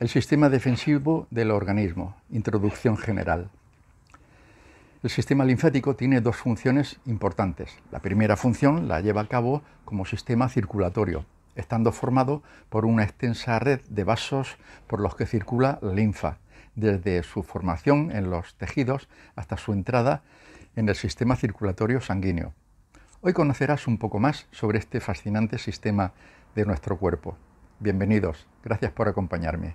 El sistema defensivo del organismo. Introducción general. El sistema linfático tiene dos funciones importantes. La primera función la lleva a cabo como sistema circulatorio, estando formado por una extensa red de vasos por los que circula la linfa, desde su formación en los tejidos hasta su entrada en el sistema circulatorio sanguíneo. Hoy conocerás un poco más sobre este fascinante sistema de nuestro cuerpo. Bienvenidos, gracias por acompañarme.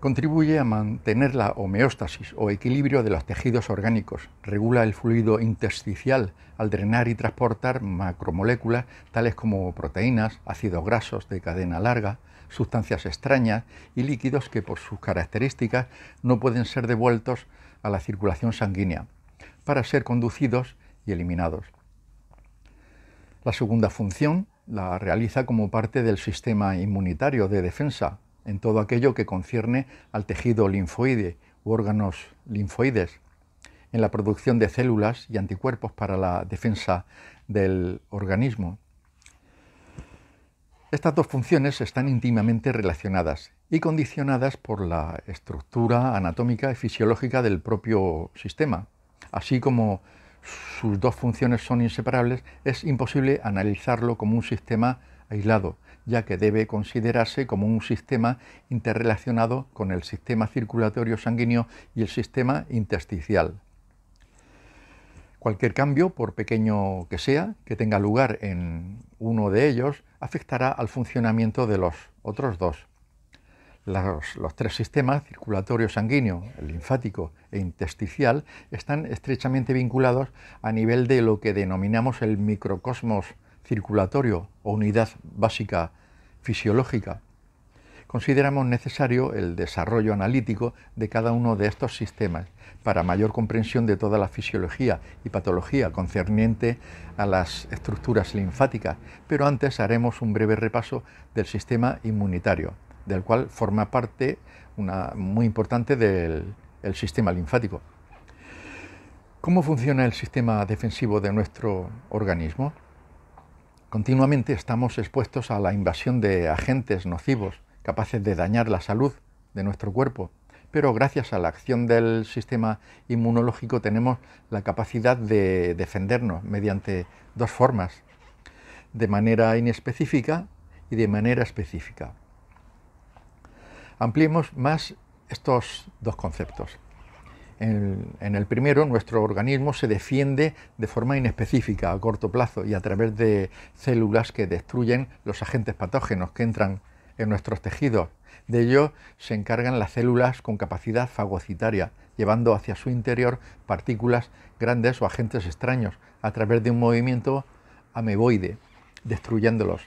Contribuye a mantener la homeostasis o equilibrio de los tejidos orgánicos, regula el fluido intersticial al drenar y transportar macromoléculas tales como proteínas, ácidos grasos de cadena larga, sustancias extrañas y líquidos que por sus características no pueden ser devueltos a la circulación sanguínea para ser conducidos y eliminados. La segunda función la realiza como parte del sistema inmunitario de defensa en todo aquello que concierne al tejido linfoide u órganos linfoides, en la producción de células y anticuerpos para la defensa del organismo. Estas dos funciones están íntimamente relacionadas y condicionadas por la estructura anatómica y fisiológica del propio sistema. Así como sus dos funciones son inseparables, es imposible analizarlo como un sistema aislado, ya que debe considerarse como un sistema interrelacionado con el sistema circulatorio sanguíneo y el sistema intersticial. Cualquier cambio, por pequeño que sea, que tenga lugar en uno de ellos, afectará al funcionamiento de los otros dos. Los, tres sistemas, circulatorio sanguíneo, linfático e intersticial, están estrechamente vinculados a nivel de lo que denominamos el microcosmos circulatorio o unidad básica fisiológica consideramos necesario el desarrollo analítico de cada uno de estos sistemas para mayor comprensión de toda la fisiología y patología concerniente a las estructuras linfáticas, pero antes haremos un breve repaso del sistema inmunitario, del cual forma parte una muy importante del sistema linfático. ¿Cómo funciona el sistema defensivo de nuestro organismo? Continuamente estamos expuestos a la invasión de agentes nocivos capaces de dañar la salud de nuestro cuerpo, pero gracias a la acción del sistema inmunológico tenemos la capacidad de defendernos mediante dos formas, de manera inespecífica y de manera específica. Ampliemos más estos dos conceptos. En el, primero, nuestro organismo se defiende de forma inespecífica a corto plazo y a través de células que destruyen los agentes patógenos que entran en nuestros tejidos. De ello se encargan las células con capacidad fagocitaria, llevando hacia su interior partículas grandes o agentes extraños a través de un movimiento ameboide, destruyéndolos.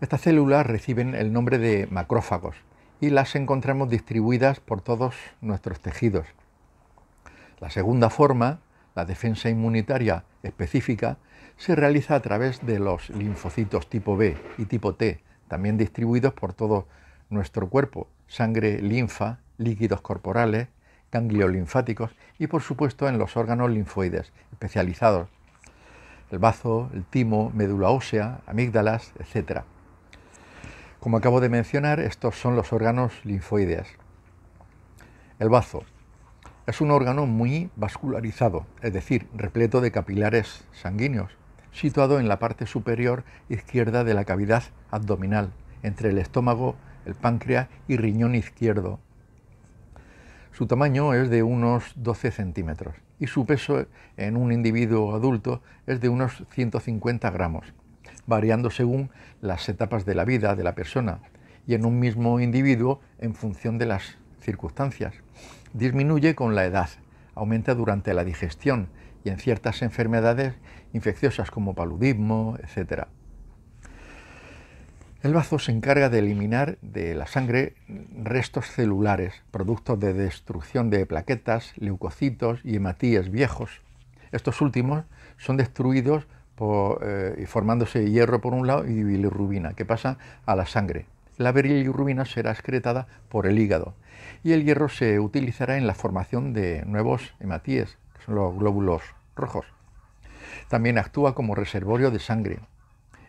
Estas células reciben el nombre de macrófagos y las encontramos distribuidas por todos nuestros tejidos. La segunda forma, la defensa inmunitaria específica, se realiza a través de los linfocitos tipo B y tipo T, también distribuidos por todo nuestro cuerpo, sangre, linfa, líquidos corporales, gangliolinfáticos y por supuesto en los órganos linfoides especializados, el bazo, el timo, médula ósea, amígdalas, etc. Como acabo de mencionar, estos son los órganos linfoides. El bazo es un órgano muy vascularizado, es decir, repleto de capilares sanguíneos, situado en la parte superior izquierda de la cavidad abdominal, entre el estómago, el páncreas y riñón izquierdo. Su tamaño es de unos 12 centímetros y su peso en un individuo adulto es de unos 150 gramos, variando según las etapas de la vida de la persona y en un mismo individuo en función de las circunstancias. Disminuye con la edad, aumenta durante la digestión y en ciertas enfermedades infecciosas como paludismo, etc. El bazo se encarga de eliminar de la sangre restos celulares, productos de destrucción de plaquetas, leucocitos y hematíes viejos. Estos últimos son destruidos eh, formándose hierro por un lado y bilirrubina, que pasa a la sangre. La bilirrubina será excretada por el hígado y el hierro se utilizará en la formación de nuevos hematíes, que son los glóbulos rojos. También actúa como reservorio de sangre.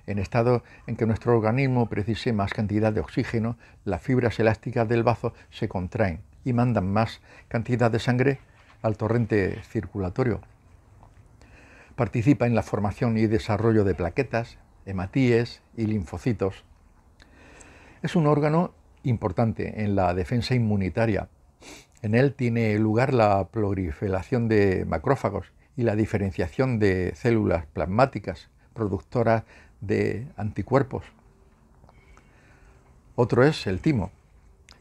En estado en que nuestro organismo precise más cantidad de oxígeno, las fibras elásticas del bazo se contraen y mandan más cantidad de sangre al torrente circulatorio. Participa en la formación y desarrollo de plaquetas, hematíes y linfocitos. Es un órgano importante en la defensa inmunitaria. En él tiene lugar la proliferación de macrófagos y la diferenciación de células plasmáticas productoras de anticuerpos. Otro es el timo.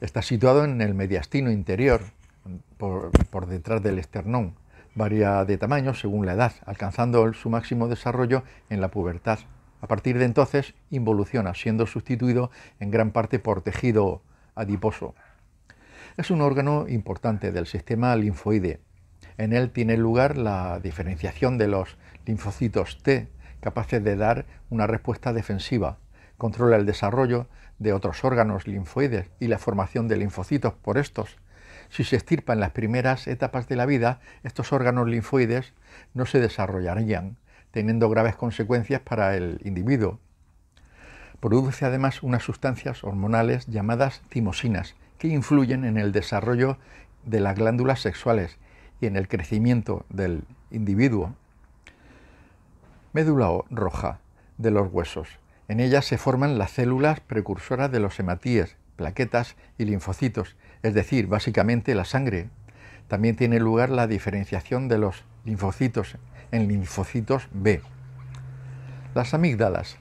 Está situado en el mediastino interior, por, detrás del esternón. Varía de tamaño según la edad, alcanzando su máximo desarrollo en la pubertad. A partir de entonces involuciona, siendo sustituido en gran parte por tejido adiposo. Es un órgano importante del sistema linfoide, en él tiene lugar la diferenciación de los linfocitos T, capaces de dar una respuesta defensiva. Controla el desarrollo de otros órganos linfoides y la formación de linfocitos por estos. Si se en las primeras etapas de la vida, estos órganos linfoides no se desarrollarían, teniendo graves consecuencias para el individuo. Produce además unas sustancias hormonales llamadas timosinas, que influyen en el desarrollo de las glándulas sexuales y en el crecimiento del individuo. Médula roja de los huesos. En ella se forman las células precursoras de los hematíes, plaquetas y linfocitos, es decir, básicamente la sangre. También tiene lugar la diferenciación de los linfocitos en linfocitos B. Las amígdalas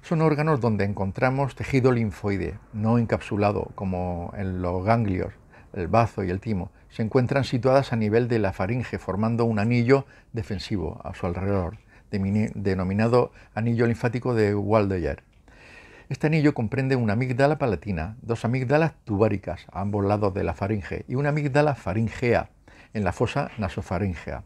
son órganos donde encontramos tejido linfoide, no encapsulado como en los ganglios, el bazo y el timo, se encuentran situadas a nivel de la faringe, formando un anillo defensivo a su alrededor, denominado anillo linfático de Waldeyer. Este anillo comprende una amígdala palatina, dos amígdalas tubáricas a ambos lados de la faringe y una amígdala faringea en la fosa nasofaringea.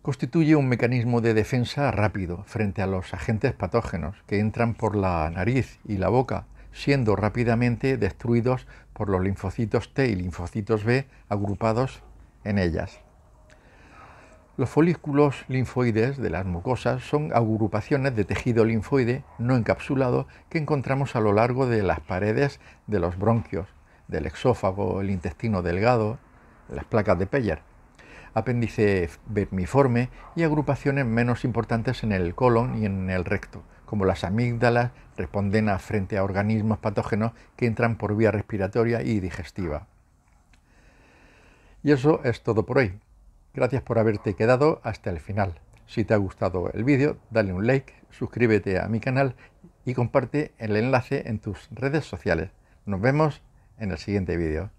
Constituye un mecanismo de defensa rápido frente a los agentes patógenos que entran por la nariz y la boca siendo rápidamente destruidos por los linfocitos T y linfocitos B agrupados en ellas. Los folículos linfoides de las mucosas son agrupaciones de tejido linfoide no encapsulado que encontramos a lo largo de las paredes de los bronquios, del exófago, el intestino delgado, las placas de Peyer, apéndice vermiforme y agrupaciones menos importantes en el colon y en el recto como las amígdalas, responden a frente a organismos patógenos que entran por vía respiratoria y digestiva. Y eso es todo por hoy. Gracias por haberte quedado hasta el final. Si te ha gustado el vídeo, dale un like, suscríbete a mi canal y comparte el enlace en tus redes sociales. Nos vemos en el siguiente vídeo.